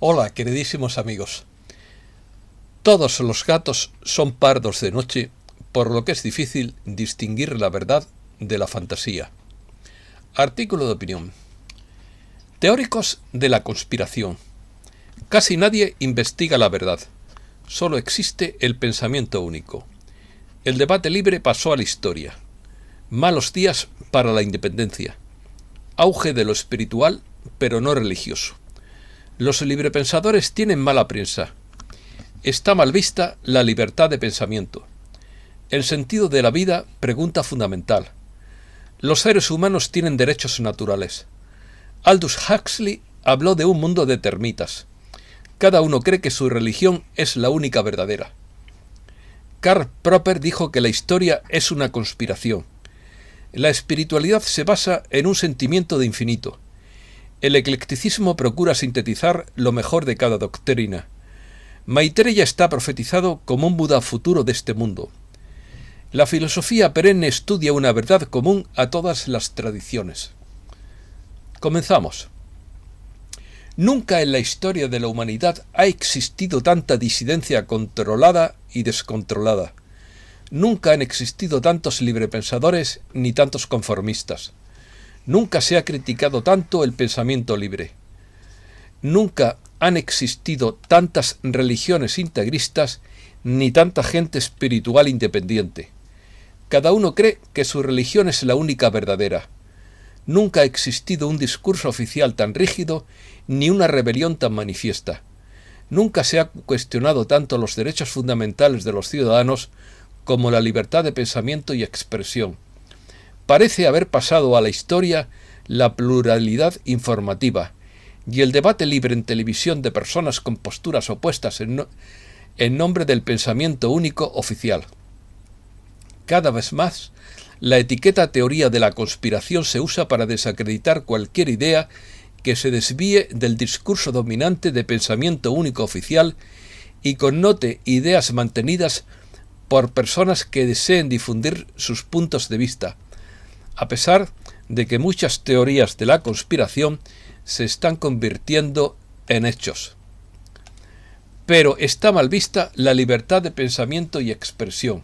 Hola, queridísimos amigos. Todos los gatos son pardos de noche, por lo que es difícil distinguir la verdad de la fantasía. Artículo de opinión. Teóricos de la conspiración. Casi nadie investiga la verdad. Solo existe el pensamiento único. El debate libre pasó a la historia. Malos días para la independencia. Auge de lo espiritual, pero no religioso. Los librepensadores tienen mala prensa. Está mal vista la libertad de pensamiento. El sentido de la vida, pregunta fundamental. Los seres humanos tienen derechos naturales. Aldous Huxley habló de un mundo de termitas. Cada uno cree que su religión es la única verdadera. Karl Proper dijo que la historia es una conspiración. La espiritualidad se basa en un sentimiento de infinito. El eclecticismo procura sintetizar lo mejor de cada doctrina. Maitreya está profetizado como un Buda futuro de este mundo. La filosofía perenne estudia una verdad común a todas las tradiciones. Comenzamos. Nunca en la historia de la humanidad ha existido tanta disidencia controlada y descontrolada. Nunca han existido tantos librepensadores ni tantos conformistas. Nunca se ha criticado tanto el pensamiento libre. Nunca han existido tantas religiones integristas ni tanta gente espiritual independiente. Cada uno cree que su religión es la única verdadera. Nunca ha existido un discurso oficial tan rígido ni una rebelión tan manifiesta. Nunca se ha cuestionado tanto los derechos fundamentales de los ciudadanos como la libertad de pensamiento y expresión parece haber pasado a la historia la pluralidad informativa y el debate libre en televisión de personas con posturas opuestas en, nombre del pensamiento único oficial. Cada vez más, la etiqueta teoría de la conspiración se usa para desacreditar cualquier idea que se desvíe del discurso dominante de pensamiento único oficial y connote ideas mantenidas por personas que deseen difundir sus puntos de vista, a pesar de que muchas teorías de la conspiración se están convirtiendo en hechos. Pero está mal vista la libertad de pensamiento y expresión.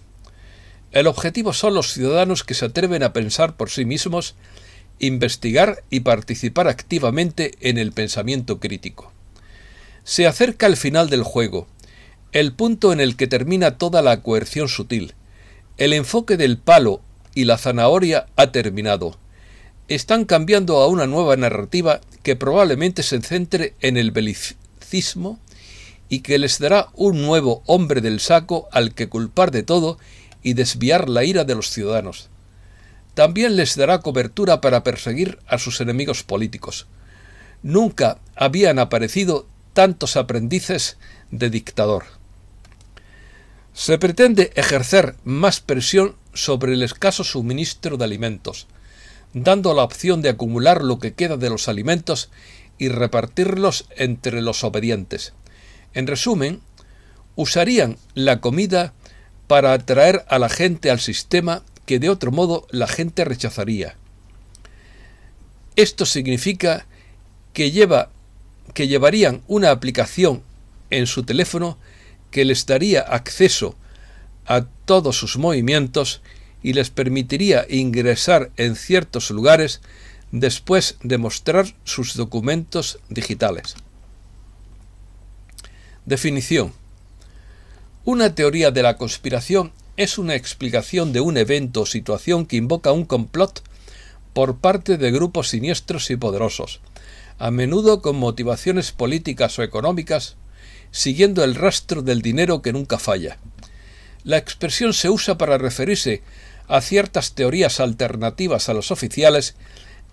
El objetivo son los ciudadanos que se atreven a pensar por sí mismos, investigar y participar activamente en el pensamiento crítico. Se acerca el final del juego, el punto en el que termina toda la coerción sutil. El enfoque del palo y la zanahoria ha terminado. Están cambiando a una nueva narrativa que probablemente se centre en el belicismo y que les dará un nuevo hombre del saco al que culpar de todo y desviar la ira de los ciudadanos. También les dará cobertura para perseguir a sus enemigos políticos. Nunca habían aparecido tantos aprendices de dictador. Se pretende ejercer más presión sobre el escaso suministro de alimentos, dando la opción de acumular lo que queda de los alimentos y repartirlos entre los obedientes. En resumen, usarían la comida para atraer a la gente al sistema que de otro modo la gente rechazaría. Esto significa que, lleva, que llevarían una aplicación en su teléfono que les daría acceso a todos sus movimientos y les permitiría ingresar en ciertos lugares después de mostrar sus documentos digitales. Definición. Una teoría de la conspiración es una explicación de un evento o situación que invoca un complot por parte de grupos siniestros y poderosos, a menudo con motivaciones políticas o económicas, siguiendo el rastro del dinero que nunca falla. La expresión se usa para referirse a ciertas teorías alternativas a los oficiales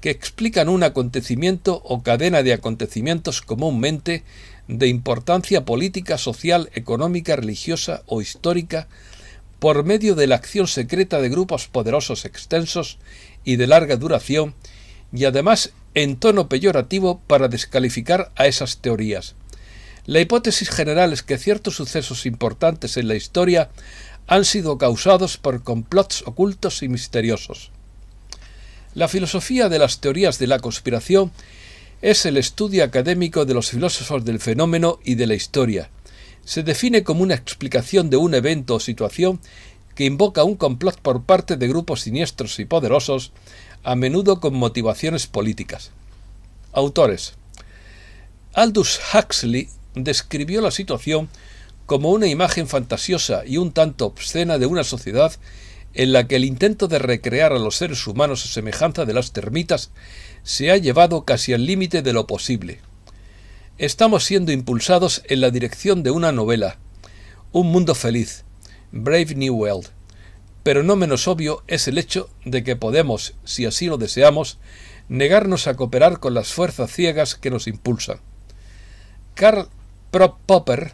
que explican un acontecimiento o cadena de acontecimientos comúnmente de importancia política, social, económica, religiosa o histórica por medio de la acción secreta de grupos poderosos extensos y de larga duración, y además en tono peyorativo para descalificar a esas teorías. La hipótesis general es que ciertos sucesos importantes en la historia han sido causados por complots ocultos y misteriosos. La filosofía de las teorías de la conspiración es el estudio académico de los filósofos del fenómeno y de la historia. Se define como una explicación de un evento o situación que invoca un complot por parte de grupos siniestros y poderosos, a menudo con motivaciones políticas. Autores. Aldous Huxley describió la situación como una imagen fantasiosa y un tanto obscena de una sociedad en la que el intento de recrear a los seres humanos a semejanza de las termitas se ha llevado casi al límite de lo posible. Estamos siendo impulsados en la dirección de una novela, Un mundo feliz, Brave New World, pero no menos obvio es el hecho de que podemos, si así lo deseamos, negarnos a cooperar con las fuerzas ciegas que nos impulsan. Carl Popper,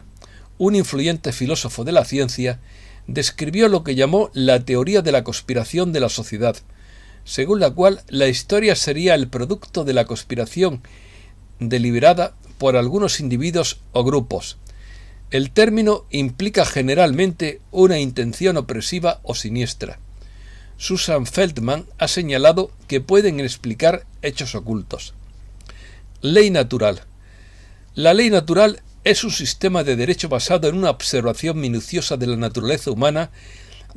un influyente filósofo de la ciencia, describió lo que llamó la teoría de la conspiración de la sociedad, según la cual la historia sería el producto de la conspiración deliberada por algunos individuos o grupos. El término implica generalmente una intención opresiva o siniestra. Susan Feldman ha señalado que pueden explicar hechos ocultos. Ley natural. La ley natural es un sistema de derecho basado en una observación minuciosa de la naturaleza humana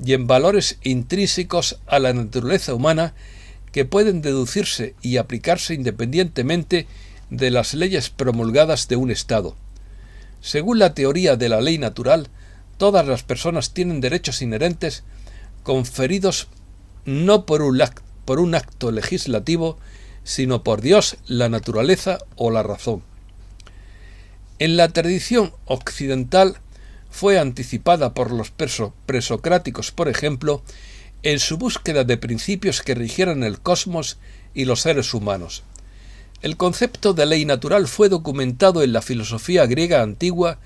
y en valores intrínsecos a la naturaleza humana que pueden deducirse y aplicarse independientemente de las leyes promulgadas de un Estado. Según la teoría de la ley natural, todas las personas tienen derechos inherentes conferidos no por un, por un acto legislativo, sino por Dios, la naturaleza o la razón. En la tradición occidental fue anticipada por los presocráticos, por ejemplo, en su búsqueda de principios que rigieran el cosmos y los seres humanos. El concepto de ley natural fue documentado en la filosofía griega antigua,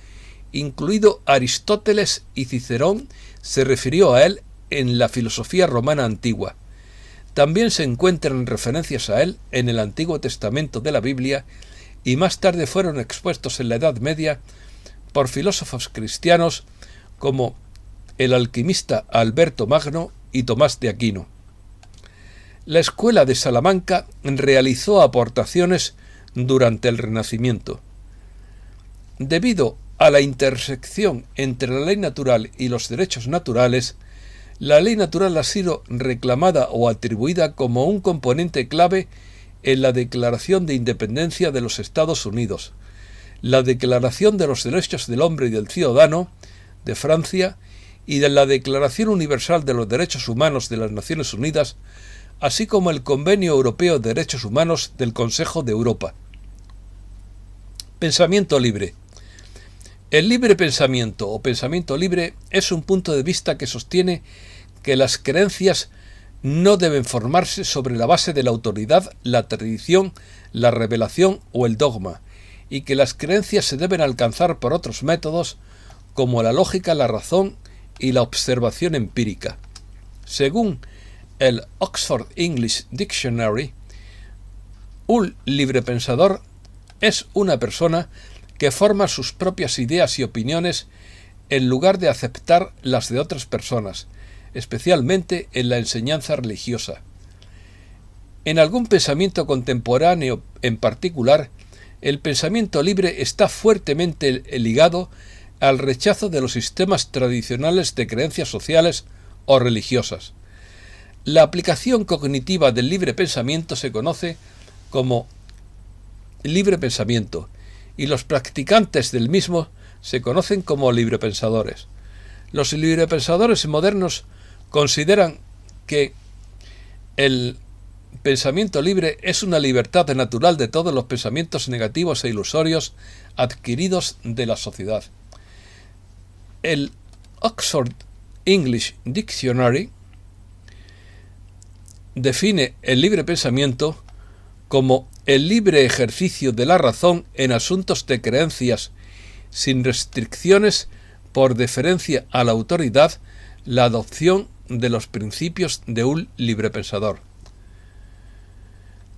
incluido Aristóteles y Cicerón se refirió a él en la filosofía romana antigua. También se encuentran referencias a él en el Antiguo Testamento de la Biblia y más tarde fueron expuestos en la Edad Media por filósofos cristianos como el alquimista Alberto Magno y Tomás de Aquino. La escuela de Salamanca realizó aportaciones durante el Renacimiento. Debido a la intersección entre la ley natural y los derechos naturales, la ley natural ha sido reclamada o atribuida como un componente clave en la Declaración de Independencia de los Estados Unidos, la Declaración de los Derechos del Hombre y del Ciudadano de Francia y de la Declaración Universal de los Derechos Humanos de las Naciones Unidas, así como el Convenio Europeo de Derechos Humanos del Consejo de Europa. Pensamiento libre. El libre pensamiento o pensamiento libre es un punto de vista que sostiene que las creencias no deben formarse sobre la base de la autoridad, la tradición, la revelación o el dogma, y que las creencias se deben alcanzar por otros métodos como la lógica, la razón y la observación empírica. Según el Oxford English Dictionary, un librepensador es una persona que forma sus propias ideas y opiniones en lugar de aceptar las de otras personas, especialmente en la enseñanza religiosa. En algún pensamiento contemporáneo en particular, el pensamiento libre está fuertemente ligado al rechazo de los sistemas tradicionales de creencias sociales o religiosas. La aplicación cognitiva del libre pensamiento se conoce como libre pensamiento y los practicantes del mismo se conocen como librepensadores. Los librepensadores modernos consideran que el pensamiento libre es una libertad natural de todos los pensamientos negativos e ilusorios adquiridos de la sociedad. El Oxford English Dictionary define el libre pensamiento como el libre ejercicio de la razón en asuntos de creencias, sin restricciones por deferencia a la autoridad, la adopción de los principios de un librepensador.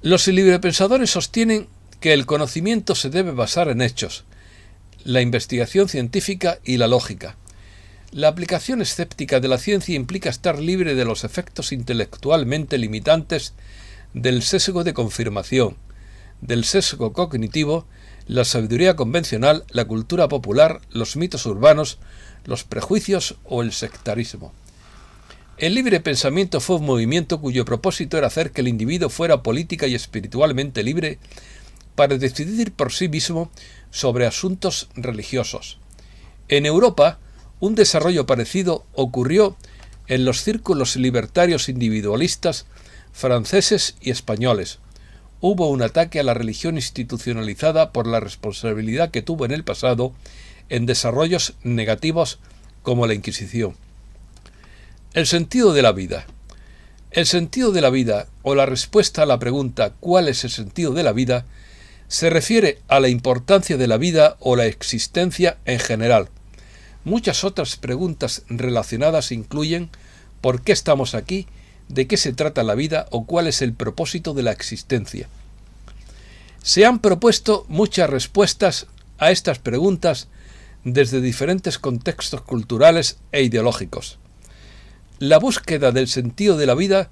Los librepensadores sostienen que el conocimiento se debe basar en hechos, la investigación científica y la lógica. La aplicación escéptica de la ciencia implica estar libre de los efectos intelectualmente limitantes del sesgo de confirmación, del sesgo cognitivo, la sabiduría convencional, la cultura popular, los mitos urbanos, los prejuicios o el sectarismo. El libre pensamiento fue un movimiento cuyo propósito era hacer que el individuo fuera política y espiritualmente libre para decidir por sí mismo sobre asuntos religiosos. En Europa, un desarrollo parecido ocurrió en los círculos libertarios individualistas franceses y españoles. Hubo un ataque a la religión institucionalizada por la responsabilidad que tuvo en el pasado en desarrollos negativos como la Inquisición. El sentido de la vida. El sentido de la vida o la respuesta a la pregunta ¿cuál es el sentido de la vida? se refiere a la importancia de la vida o la existencia en general. Muchas otras preguntas relacionadas incluyen ¿por qué estamos aquí? ¿De qué se trata la vida o cuál es el propósito de la existencia? Se han propuesto muchas respuestas a estas preguntas desde diferentes contextos culturales e ideológicos la búsqueda del sentido de la vida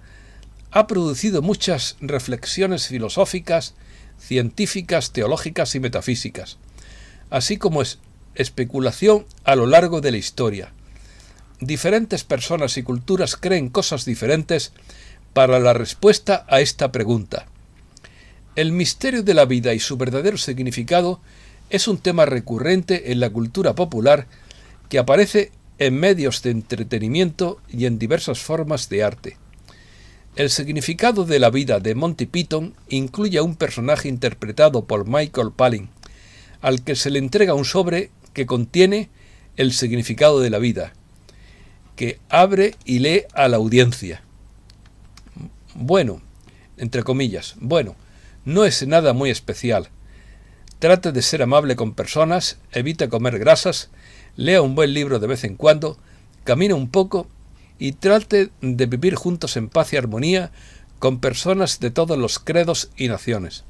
ha producido muchas reflexiones filosóficas, científicas, teológicas y metafísicas, así como es especulación a lo largo de la historia. Diferentes personas y culturas creen cosas diferentes para la respuesta a esta pregunta. El misterio de la vida y su verdadero significado es un tema recurrente en la cultura popular que aparece en medios de entretenimiento y en diversas formas de arte. El significado de la vida de Monty Python incluye a un personaje interpretado por Michael Palin, al que se le entrega un sobre que contiene el significado de la vida, que abre y lee a la audiencia. Bueno, entre comillas, bueno, no es nada muy especial. Trata de ser amable con personas, Evita comer grasas, lea un buen libro de vez en cuando, camine un poco y trate de vivir juntos en paz y armonía con personas de todos los credos y naciones.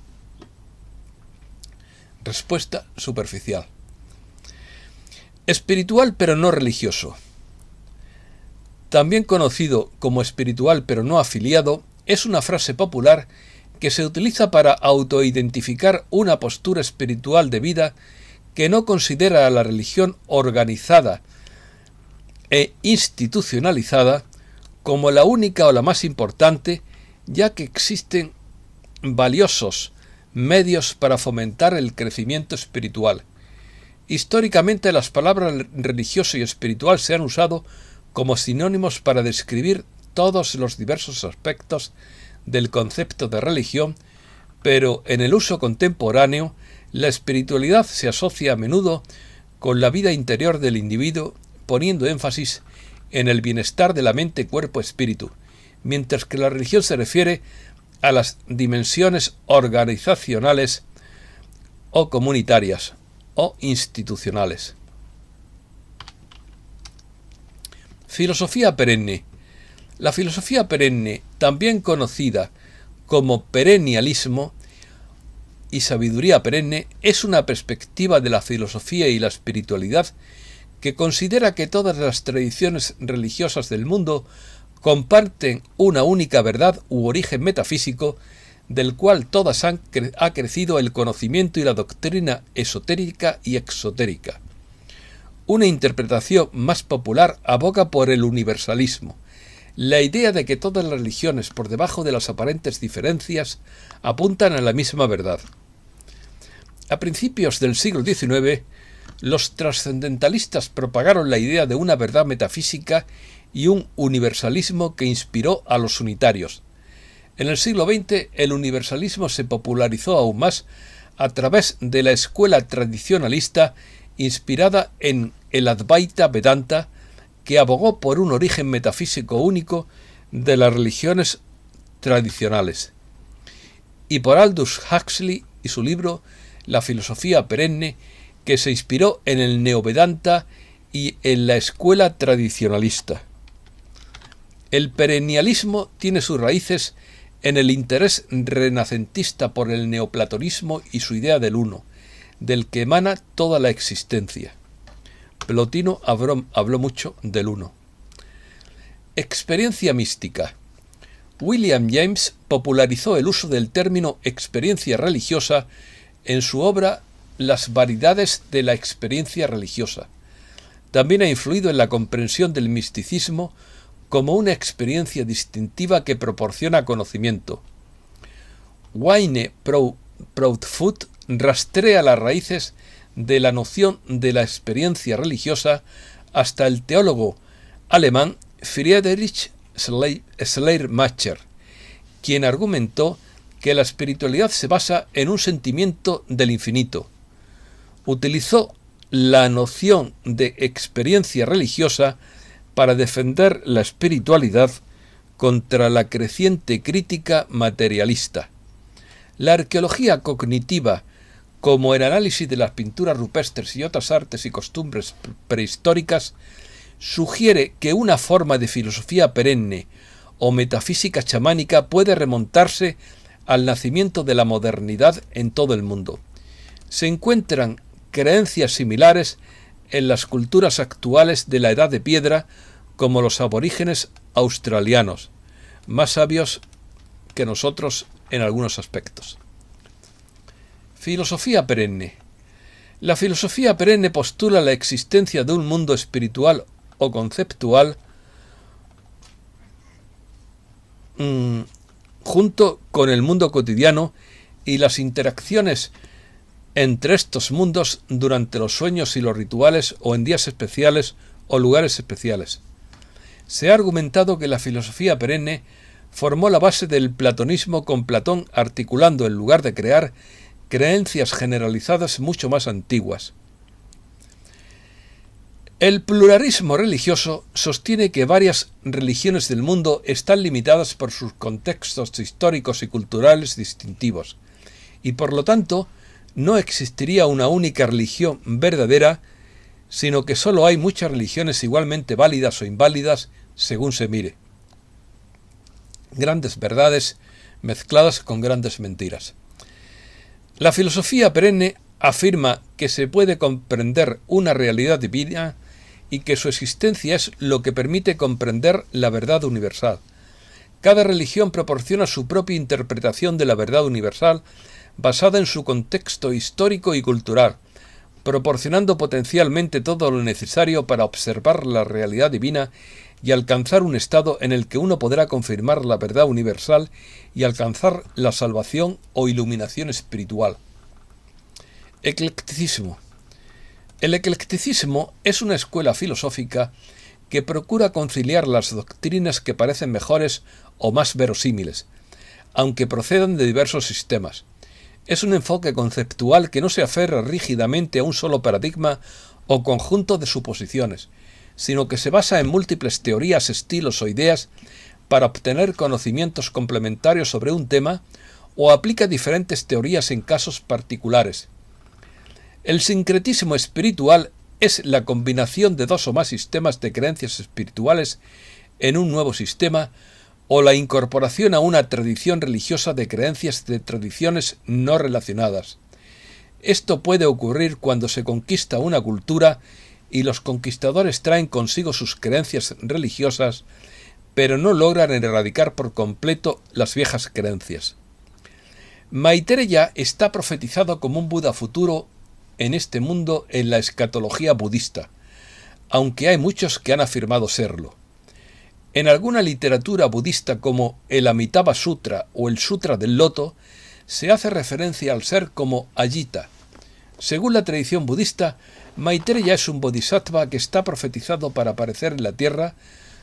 Respuesta superficial. Espiritual pero no religioso. También conocido como espiritual pero no afiliado, es una frase popular que se utiliza para autoidentificar una postura espiritual de vida que no considera a la religión organizada e institucionalizada como la única o la más importante, ya que existen valiosos medios para fomentar el crecimiento espiritual. Históricamente las palabras religioso y espiritual se han usado como sinónimos para describir todos los diversos aspectos del concepto de religión, pero en el uso contemporáneo la espiritualidad se asocia a menudo con la vida interior del individuo, poniendo énfasis en el bienestar de la mente, cuerpo, espíritu, mientras que la religión se refiere a las dimensiones organizacionales o comunitarias o institucionales. Filosofía perenne. La filosofía perenne, también conocida como perennialismo, y sabiduría perenne es una perspectiva de la filosofía y la espiritualidad que considera que todas las tradiciones religiosas del mundo comparten una única verdad u origen metafísico del cual todas han ha crecido el conocimiento y la doctrina esotérica y exotérica. Una interpretación más popular aboga por el universalismo, la idea de que todas las religiones, por debajo de las aparentes diferencias, apuntan a la misma verdad. A principios del siglo XIX, los trascendentalistas propagaron la idea de una verdad metafísica y un universalismo que inspiró a los unitarios. En el siglo XX el universalismo se popularizó aún más a través de la escuela tradicionalista inspirada en el Advaita Vedanta, que abogó por un origen metafísico único de las religiones tradicionales. Y por Aldous Huxley y su libro la filosofía perenne que se inspiró en el neovedanta y en la escuela tradicionalista. El perennialismo tiene sus raíces en el interés renacentista por el neoplatonismo y su idea del uno, del que emana toda la existencia. Plotino habló mucho del uno. Experiencia mística. William James popularizó el uso del término experiencia religiosa en su obra las variedades de la experiencia religiosa. También ha influido en la comprensión del misticismo como una experiencia distintiva que proporciona conocimiento. Wayne Proudfoot rastrea las raíces de la noción de la experiencia religiosa hasta el teólogo alemán Friedrich Schleiermacher, quien argumentó que la espiritualidad se basa en un sentimiento del infinito. Utilizó la noción de experiencia religiosa para defender la espiritualidad contra la creciente crítica materialista. La arqueología cognitiva, como el análisis de las pinturas rupestres y otras artes y costumbres prehistóricas, sugiere que una forma de filosofía perenne o metafísica chamánica puede remontarse al nacimiento de la modernidad en todo el mundo. Se encuentran creencias similares en las culturas actuales de la Edad de Piedra, como los aborígenes australianos, más sabios que nosotros en algunos aspectos. Filosofía perenne. La filosofía perenne postula la existencia de un mundo espiritual o conceptual mm, junto con el mundo cotidiano y las interacciones entre estos mundos durante los sueños y los rituales o en días especiales o lugares especiales. Se ha argumentado que la filosofía perenne formó la base del platonismo con Platón articulando en lugar de crear creencias generalizadas mucho más antiguas. El pluralismo religioso sostiene que varias religiones del mundo están limitadas por sus contextos históricos y culturales distintivos, y por lo tanto no existiría una única religión verdadera, sino que solo hay muchas religiones igualmente válidas o inválidas según se mire. Grandes verdades mezcladas con grandes mentiras. La filosofía perenne afirma que se puede comprender una realidad divina y que su existencia es lo que permite comprender la verdad universal. Cada religión proporciona su propia interpretación de la verdad universal basada en su contexto histórico y cultural, proporcionando potencialmente todo lo necesario para observar la realidad divina y alcanzar un estado en el que uno podrá confirmar la verdad universal y alcanzar la salvación o iluminación espiritual. Eclecticismo. El eclecticismo es una escuela filosófica que procura conciliar las doctrinas que parecen mejores o más verosímiles, aunque procedan de diversos sistemas. Es un enfoque conceptual que no se aferra rígidamente a un solo paradigma o conjunto de suposiciones, sino que se basa en múltiples teorías, estilos o ideas para obtener conocimientos complementarios sobre un tema o aplica diferentes teorías en casos particulares. El sincretismo espiritual es la combinación de dos o más sistemas de creencias espirituales en un nuevo sistema o la incorporación a una tradición religiosa de creencias de tradiciones no relacionadas. Esto puede ocurrir cuando se conquista una cultura y los conquistadores traen consigo sus creencias religiosas, pero no logran erradicar por completo las viejas creencias. Maitreya está profetizado como un Buda futuro en este mundo en la escatología budista, aunque hay muchos que han afirmado serlo. En alguna literatura budista como el Amitabha Sutra o el Sutra del Loto, se hace referencia al ser como Ayita. Según la tradición budista, Maitreya es un bodhisattva que está profetizado para aparecer en la tierra,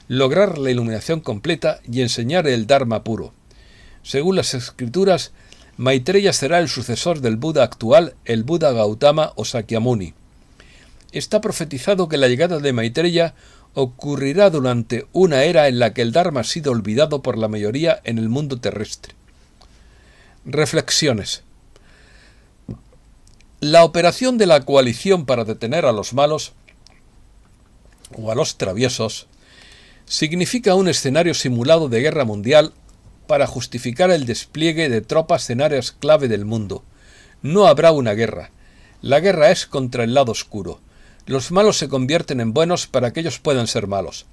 lograr la iluminación completa y enseñar el Dharma puro. Según las escrituras, Maitreya será el sucesor del Buda actual, el Buda Gautama o Sakyamuni. Está profetizado que la llegada de Maitreya ocurrirá durante una era en la que el Dharma ha sido olvidado por la mayoría en el mundo terrestre. Reflexiones. La operación de la coalición para detener a los malos o a los traviesos significa un escenario simulado de guerra mundial para justificar el despliegue de tropas en áreas clave del mundo. No habrá una guerra. La guerra es contra el lado oscuro. Los malos se convierten en buenos para que ellos puedan ser malos.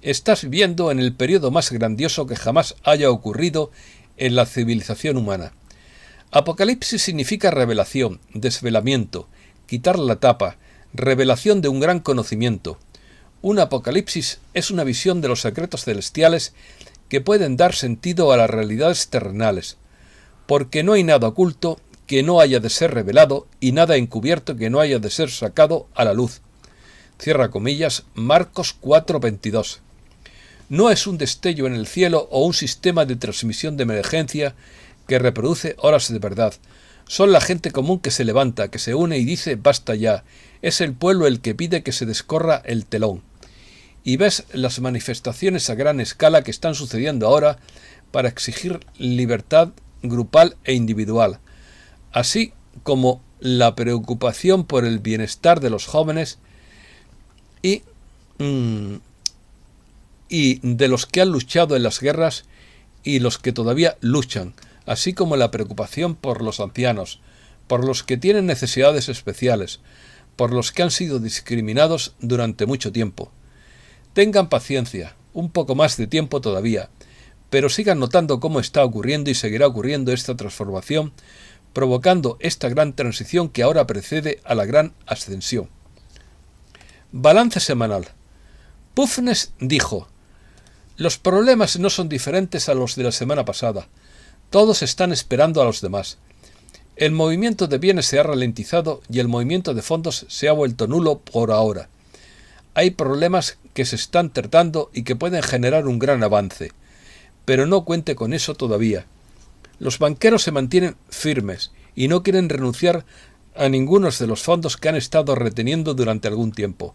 Estás viendo en el periodo más grandioso que jamás haya ocurrido en la civilización humana. Apocalipsis significa revelación, desvelamiento, quitar la tapa, revelación de un gran conocimiento. Un apocalipsis es una visión de los secretos celestiales que pueden dar sentido a las realidades terrenales, porque no hay nada oculto que no haya de ser revelado y nada encubierto que no haya de ser sacado a la luz. Cierra comillas, Marcos 4:22. No es un destello en el cielo o un sistema de transmisión de emergencia que reproduce horas de verdad. Son la gente común que se levanta, que se une y dice basta ya. Es el pueblo el que pide que se descorra el telón y ves las manifestaciones a gran escala que están sucediendo ahora para exigir libertad grupal e individual, así como la preocupación por el bienestar de los jóvenes y, mm, y de los que han luchado en las guerras y los que todavía luchan, así como la preocupación por los ancianos, por los que tienen necesidades especiales, por los que han sido discriminados durante mucho tiempo. Tengan paciencia, un poco más de tiempo todavía, pero sigan notando cómo está ocurriendo y seguirá ocurriendo esta transformación, provocando esta gran transición que ahora precede a la gran ascensión. Balance semanal. Pufnes dijo, los problemas no son diferentes a los de la semana pasada. Todos están esperando a los demás. El movimiento de bienes se ha ralentizado y el movimiento de fondos se ha vuelto nulo por ahora. Hay problemas que se están tratando y que pueden generar un gran avance. Pero no cuente con eso todavía. Los banqueros se mantienen firmes y no quieren renunciar a ninguno de los fondos que han estado reteniendo durante algún tiempo.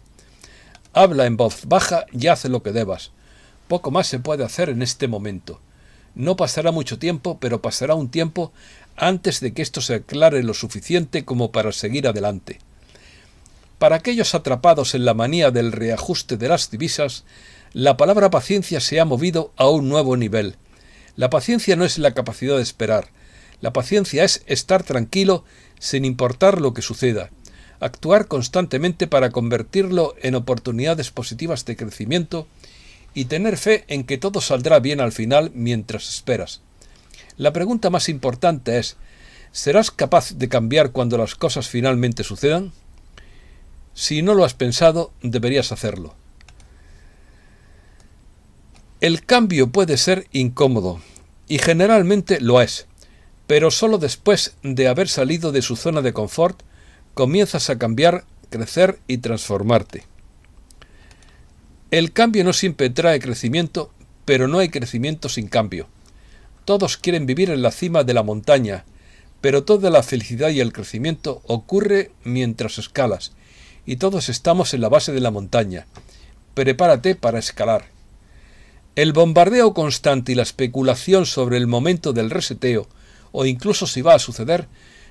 Habla en voz baja y haz lo que debas. Poco más se puede hacer en este momento. No pasará mucho tiempo, pero pasará un tiempo antes de que esto se aclare lo suficiente como para seguir adelante. Para aquellos atrapados en la manía del reajuste de las divisas, la palabra paciencia se ha movido a un nuevo nivel. La paciencia no es la capacidad de esperar. La paciencia es estar tranquilo sin importar lo que suceda, actuar constantemente para convertirlo en oportunidades positivas de crecimiento y tener fe en que todo saldrá bien al final mientras esperas. La pregunta más importante es, ¿serás capaz de cambiar cuando las cosas finalmente sucedan? Si no lo has pensado, deberías hacerlo. El cambio puede ser incómodo, y generalmente lo es, pero solo después de haber salido de su zona de confort comienzas a cambiar, crecer y transformarte. El cambio no siempre trae crecimiento, pero no hay crecimiento sin cambio. Todos quieren vivir en la cima de la montaña, pero toda la felicidad y el crecimiento ocurre mientras escalas, y todos estamos en la base de la montaña. Prepárate para escalar. El bombardeo constante y la especulación sobre el momento del reseteo, o incluso si va a suceder,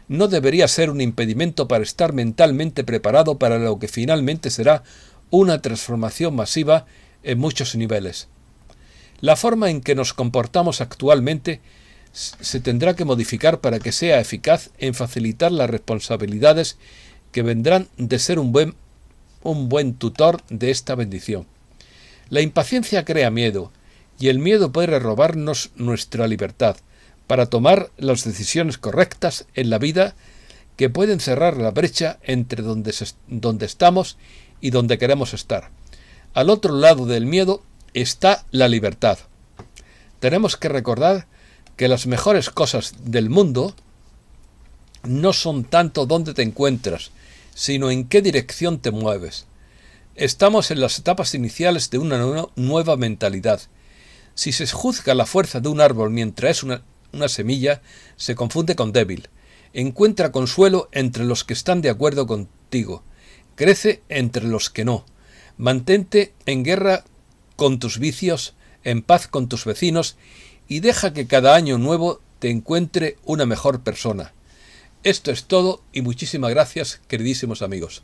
no debería ser un impedimento para estar mentalmente preparado para lo que finalmente será una transformación masiva en muchos niveles. La forma en que nos comportamos actualmente se tendrá que modificar para que sea eficaz en facilitar las responsabilidades que vendrán de ser un buen, un buen tutor de esta bendición. La impaciencia crea miedo, y el miedo puede robarnos nuestra libertad para tomar las decisiones correctas en la vida que pueden cerrar la brecha entre donde, donde estamos y donde queremos estar. Al otro lado del miedo está la libertad. Tenemos que recordar que las mejores cosas del mundo no son tanto donde te encuentras, sino en qué dirección te mueves. Estamos en las etapas iniciales de una nueva mentalidad. Si se juzga la fuerza de un árbol mientras es una semilla, se confunde con débil. Encuentra consuelo entre los que están de acuerdo contigo. Crece entre los que no. Mantente en guerra con tus vicios, en paz con tus vecinos y deja que cada año nuevo te encuentre una mejor persona. Esto es todo y muchísimas gracias, queridísimos amigos.